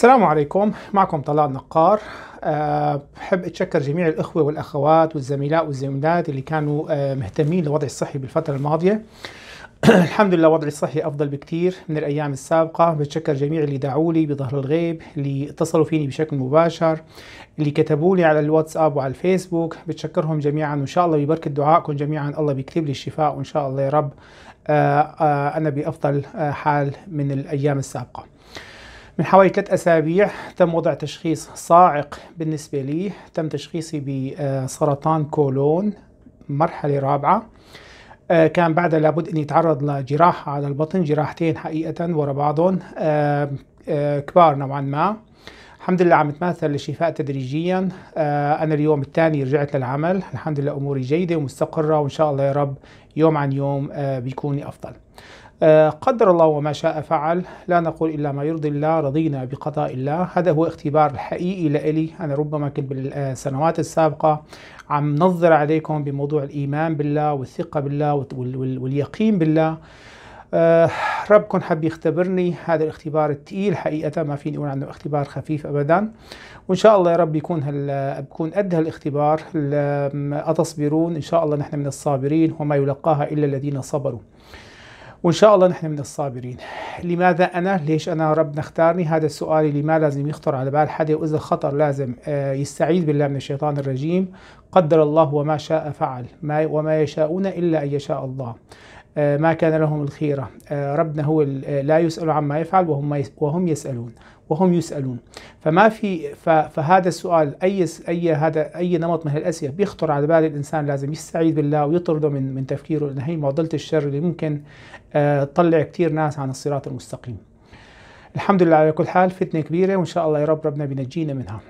السلام عليكم معكم طلال نقار آه، بحب اتشكر جميع الاخوه والاخوات والزميلاء والزميلات اللي كانوا آه، مهتمين لوضعي الصحي بالفتره الماضيه الحمد لله وضعي الصحي افضل بكثير من الايام السابقه بتشكر جميع اللي دعوا لي بظهر الغيب اللي اتصلوا فيني بشكل مباشر اللي كتبوا لي على الواتساب وعلى الفيسبوك بتشكرهم جميعا وان شاء الله ببركه دعائكم جميعا الله بيكتب لي الشفاء وان شاء الله يا رب آه، انا بافضل حال من الايام السابقه من حوالي ثلاث أسابيع تم وضع تشخيص صاعق بالنسبة لي تم تشخيصي بسرطان كولون مرحلة رابعة آه، كان بعدها لابد أني أتعرض لجراحة على البطن جراحتين حقيقة ورا بعضهم آه، آه، كبار نوعا ما الحمد لله عم تماثل للشفاء تدريجيا انا اليوم الثاني رجعت للعمل الحمد لله اموري جيده ومستقره وان شاء الله يا رب يوم عن يوم بيكوني افضل آه، قدر الله وما شاء فعل لا نقول إلا ما يرضي الله رضينا بقضاء الله هذا هو اختبار الحقيقي لإلي أنا ربما كنت بالسنوات السابقة عم نظر عليكم بموضوع الإيمان بالله والثقة بالله واليقين بالله آه، ربكم حب يختبرني هذا الاختبار الثقيل حقيقة ما فيني أقول عنه اختبار خفيف أبدا وإن شاء الله يا رب يكون هل... بكون قد هالاختبار أتصبرون إن شاء الله نحن من الصابرين وما يلقاها إلا الذين صبروا وإن شاء الله نحن من الصابرين لماذا أنا؟ ليش أنا ربنا اختارني؟ هذا السؤال اللي ما لازم يخطر على بال حدا وإذا خطر لازم آه، يستعيذ بالله من الشيطان الرجيم قدر الله وما شاء فعل ما وما يشاءون إلا أن يشاء الله آه، ما كان لهم الخيرة آه، ربنا هو آه، لا يسأل عما يفعل وهم وهم يسألون وهم يسألون فما في فهذا السؤال أي أي هذا أي نمط من الأسئلة بيخطر على بال الإنسان لازم يستعيد بالله ويطرده من من تفكيره لأن هي معضلة الشر اللي ممكن تطلع كثير ناس عن الصراط المستقيم الحمد لله على كل حال فتنة كبيرة وإن شاء الله يا رب ربنا بينجينا منها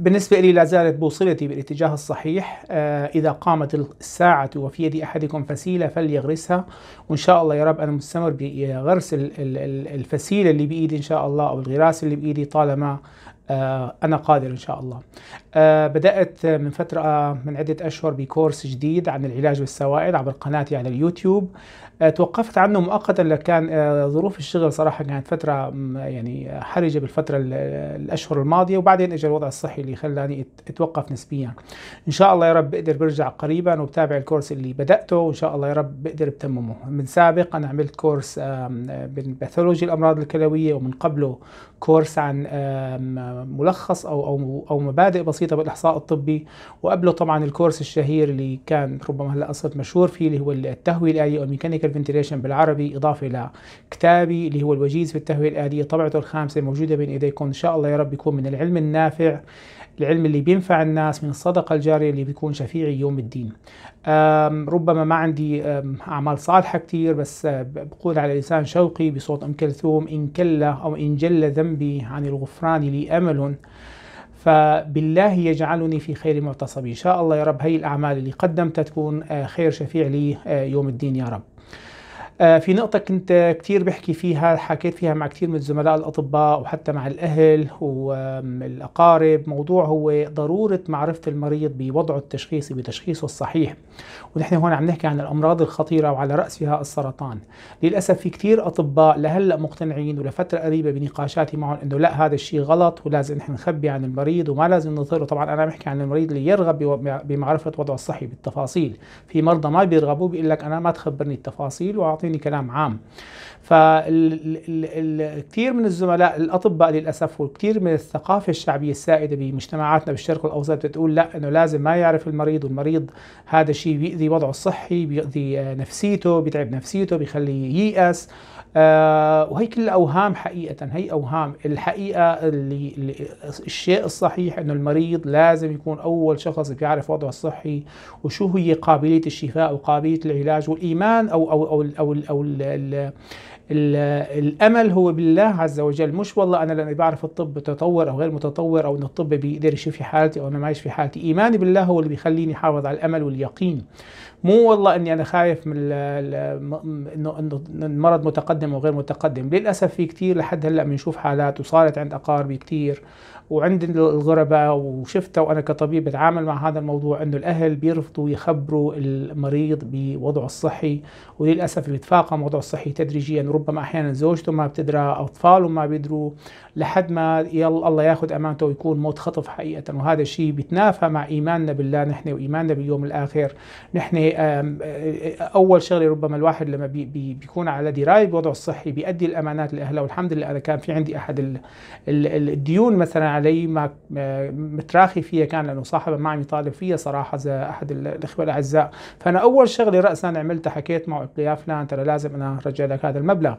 بالنسبة لي لازالت بوصلتي بالاتجاه الصحيح آه، إذا قامت الساعة وفي يد أحدكم فسيلة فليغرسها وإن شاء الله يا رب أنا مستمر بغرس الفسيلة اللي بإيدي إن شاء الله أو الغراس اللي بإيدي طالما آه، أنا قادر إن شاء الله آه، بدأت من فترة آه، من عدة أشهر بكورس جديد عن العلاج بالسوائل عبر قناتي على اليوتيوب توقفت عنه مؤقتا لكان ظروف الشغل صراحة كانت فترة يعني حرجة بالفترة الأشهر الماضية وبعدين إجا الوضع الصحي اللي خلاني أتوقف نسبيا إن شاء الله يا رب بقدر برجع قريبا وبتابع الكورس اللي بدأته وإن شاء الله يا رب بقدر بتممه من سابق أنا عملت كورس بالباثولوجي الأمراض الكلوية ومن قبله كورس عن ملخص او او او مبادئ بسيطه بالاحصاء الطبي وقبله طبعا الكورس الشهير اللي كان ربما هلا صرت مشهور فيه اللي هو التهويه الاليه او الميكانيكال فنتيليشن بالعربي اضافه لكتابي اللي هو الوجيز في التهويه الاليه طبعته الخامسه موجوده بين ايديكم ان شاء الله يا رب يكون من العلم النافع العلم اللي بينفع الناس من الصدقة الجارية اللي بيكون شفيعي يوم الدين ربما ما عندي أعمال صالحة كتير بس آه، بقول على لسان شوقي بصوت أم كلثوم إن كلا أو إن جل ذنبي عن الغفران لي أمل عمل فبالله يجعلني في خير معتصب إن شاء الله يا رب هي الأعمال اللي قدمتها تكون آه، خير شفيع لي آه، يوم الدين يا رب آه، في نقطة كنت كتير بحكي فيها حكيت فيها مع كتير من الزملاء الأطباء وحتى مع الأهل والأقارب موضوع هو ضرورة معرفة المريض بوضعه التشخيصي بتشخيصه الصحيح ونحن هون عم نحكي عن الأمراض الخطيرة وعلى رأسها السرطان للأسف في كتير أطباء لهلأ مقتنعين ولفترة قريبة بنقاشاتي معهم أنه لا هذا الشيء غلط ولازم نحن نخبي عن المريض وما لازم نظهره طبعا أنا بحكي عن المريض اللي يرغب بمعرفة وضعه الصحي بالتفاصيل في مرضى ما بيرغبوا بيقول لك أنا ما تخبرني التفاصيل وأعطيني مني يعني كلام عام فالكثير من الزملاء الاطباء للاسف وكثير من الثقافه الشعبيه السائده بمجتمعاتنا بالشرق الاوسط بتقول لا انه لازم ما يعرف المريض والمريض هذا الشيء بيؤذي وضعه الصحي بيؤذي نفسيته بيتعب نفسيته بيخليه ييأس آه، وهي كلها أوهام حقيقة هي أوهام الحقيقة اللي, اللي الشيء الصحيح أنه المريض لازم يكون أول شخص بيعرف وضعه الصحي وشو هي قابلية الشفاء وقابلية العلاج والإيمان أو أو أو, أو, أو, أو الامل هو بالله عز وجل مش والله انا لاني بعرف الطب متطور او غير متطور او ان الطب بيقدر يشفي حالتي او انا ما في حالتي ايماني بالله هو اللي بيخليني احافظ على الامل واليقين مو والله اني انا خايف من انه المرض متقدم وغير متقدم للاسف في كثير لحد هلا بنشوف حالات وصارت عند اقاربي كثير وعند الغرباء وشفتها وانا كطبيب بتعامل مع هذا الموضوع انه الاهل بيرفضوا يخبروا المريض بوضعه الصحي وللاسف بيتفاقم وضعه الصحي تدريجيا ربما احيانا زوجته ما بتدرى اطفاله ما بيدروا لحد ما يلا الله ياخذ امانته ويكون موت خطف حقيقه وهذا الشيء بيتنافى مع ايماننا بالله نحن وايماننا باليوم الاخر نحن اول شغله ربما الواحد لما بي بي بيكون على درايه بوضعه الصحي بيؤدي الامانات لاهله والحمد لله انا كان في عندي احد الديون مثلا علي ما متراخي فيها كان لانه صاحبه ما عم يطالب فيها صراحه زي احد الاخوه الاعزاء فانا اول شغله راسا عملتها حكيت معه قلت يا فلان ترى لازم انا ارجع لك هذا المبلغ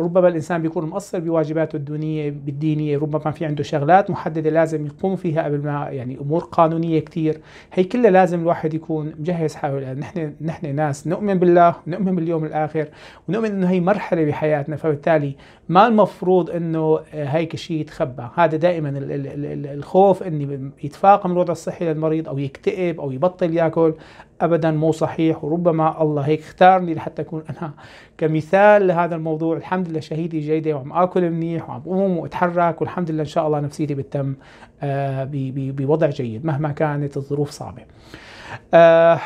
ربما الانسان بيكون مقصر بواجباته الدينيه بالدينيه ربما في عنده شغلات محدده لازم يقوم فيها قبل ما يعني امور قانونيه كثير هي كلها لازم الواحد يكون مجهز حاله نحن نحن ناس نؤمن بالله نؤمن باليوم الاخر ونؤمن انه هي مرحله بحياتنا فبالتالي ما المفروض انه آه، هيك شيء يتخبى هذا دائما الخوف اني يتفاقم الوضع الصحي للمريض او يكتئب او يبطل ياكل ابدا مو صحيح وربما الله هيك اختارني لحتى اكون انا كمثال لهذا الموضوع الحمد لله شهيدي جيده وعم اكل منيح وعم اقوم واتحرك والحمد لله ان شاء الله نفسيتي بتتم آه، بوضع جيد مهما كانت الظروف صعبه. آه،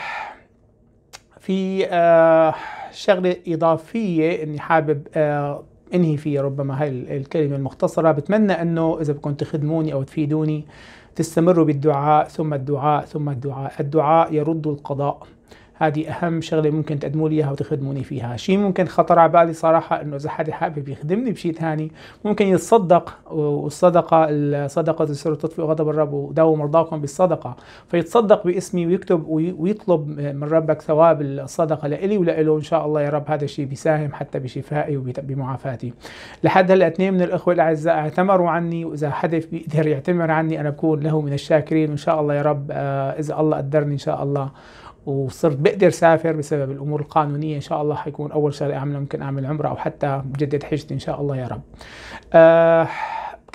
في آه، شغله اضافيه اني حابب انهي فيه ربما هاي الكلمه المختصره بتمنى انه اذا بكون تخدموني او تفيدوني تستمروا بالدعاء ثم الدعاء ثم الدعاء الدعاء يرد القضاء هذه اهم شغله ممكن تقدموا لي اياها وتخدموني فيها شيء ممكن خطر على بالي صراحه انه اذا حدا حابب يخدمني بشيء ثاني ممكن يتصدق والصدقه الصدقه تسر تطفئ غضب الرب وداووا مرضاكم بالصدقه فيتصدق باسمي ويكتب ويطلب من ربك ثواب الصدقه لإلي ولإله ان شاء الله يا رب هذا الشيء بيساهم حتى بشفائي وبمعافاتي لحد هلا اثنين من الاخوه الاعزاء اعتمروا عني واذا حدا بيقدر يعتمر عني انا بكون له من الشاكرين وان شاء الله يا رب آه، اذا الله قدرني ان شاء الله وصرت بقدر سافر بسبب الامور القانونيه ان شاء الله حيكون اول شغله اعمله ممكن اعمل عمره او حتى بجدد حجتي ان شاء الله يا رب. آه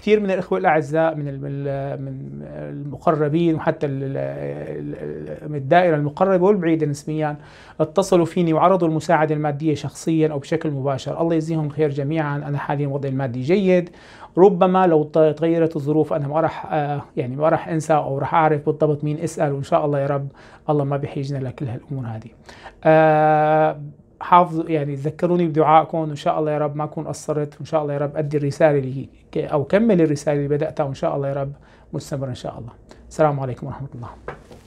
كثير من الاخوه الاعزاء من من المقربين وحتى من الدائره المقربه والبعيده نسبيا اتصلوا فيني وعرضوا المساعده الماديه شخصيا او بشكل مباشر، الله يجزيهم خير جميعا، انا حاليا وضعي المادي جيد، ربما لو تغيرت الظروف انا ما راح آه، يعني ما راح انسى او راح اعرف بالضبط مين اسال وان شاء الله يا رب الله ما بيحيجنا لكل هالامور هذه. آه، حافظوا يعني تذكروني بدعائكم وان شاء الله يا رب ما اكون قصرت وان شاء الله يا رب ادي الرساله اللي او كمل الرساله اللي بداتها وان شاء الله يا رب مستمر ان شاء الله السلام عليكم ورحمه الله